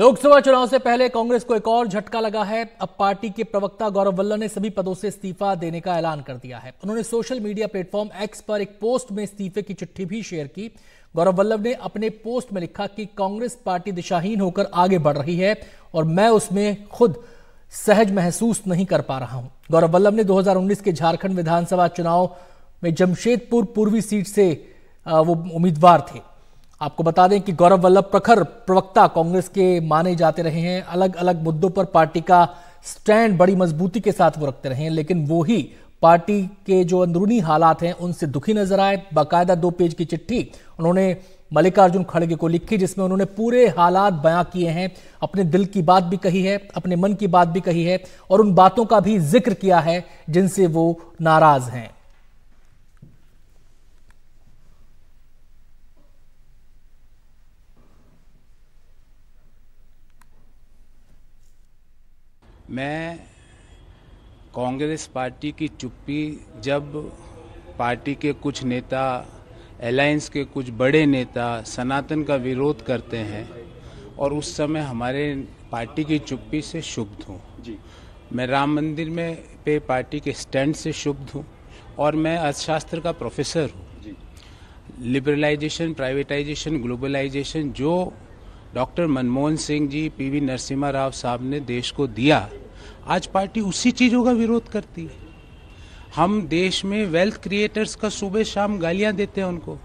लोकसभा चुनाव से पहले कांग्रेस को एक और झटका लगा है अब पार्टी के प्रवक्ता गौरव वल्लभ ने सभी पदों से इस्तीफा देने का ऐलान कर दिया है उन्होंने सोशल मीडिया प्लेटफॉर्म एक्स पर एक पोस्ट में इस्तीफे की चिट्ठी भी शेयर की गौरव वल्लभ ने अपने पोस्ट में लिखा कि कांग्रेस पार्टी दिशाहीन होकर आगे बढ़ रही है और मैं उसमें खुद सहज महसूस नहीं कर पा रहा हूं गौरव वल्लभ ने 2019 के झारखंड विधानसभा चुनाव में जमशेदपुर पूर्वी सीट से वो उम्मीदवार थे आपको बता दें कि गौरव वल्लभ प्रखर प्रवक्ता कांग्रेस के माने जाते रहे हैं अलग अलग मुद्दों पर पार्टी का स्टैंड बड़ी मजबूती के साथ वो रखते रहे हैं लेकिन वो ही पार्टी के जो अंदरूनी हालात हैं उनसे दुखी नजर आए बाकायदा दो पेज की चिट्ठी उन्होंने मल्लिकार्जुन खड़गे को लिखी जिसमें उन्होंने पूरे हालात बयां किए हैं अपने दिल की बात भी कही है अपने मन की बात भी कही है और उन बातों का भी जिक्र किया है जिनसे वो नाराज हैं मैं कांग्रेस पार्टी की चुप्पी जब पार्टी के कुछ नेता अलायंस के कुछ बड़े नेता सनातन का विरोध करते हैं और उस समय हमारे पार्टी की चुप्पी से शुभ हूँ मैं राम मंदिर में पे पार्टी के स्टैंड से शुभ हूँ और मैं अर्थशास्त्र का प्रोफेसर हूँ लिबरलाइजेशन प्राइवेटाइजेशन ग्लोबलाइजेशन जो डॉक्टर मनमोहन सिंह जी पीवी नरसिम्हा राव साहब ने देश को दिया आज पार्टी उसी चीज़ों का विरोध करती है हम देश में वेल्थ क्रिएटर्स का सुबह शाम गालियां देते हैं उनको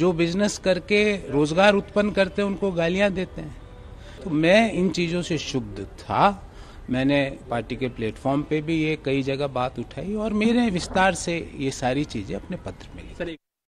जो बिजनेस करके रोजगार उत्पन्न करते हैं उनको गालियां देते हैं तो मैं इन चीज़ों से शुद्ध था मैंने पार्टी के प्लेटफॉर्म पे भी ये कई जगह बात उठाई और मेरे विस्तार से ये सारी चीज़ें अपने पत्र में ली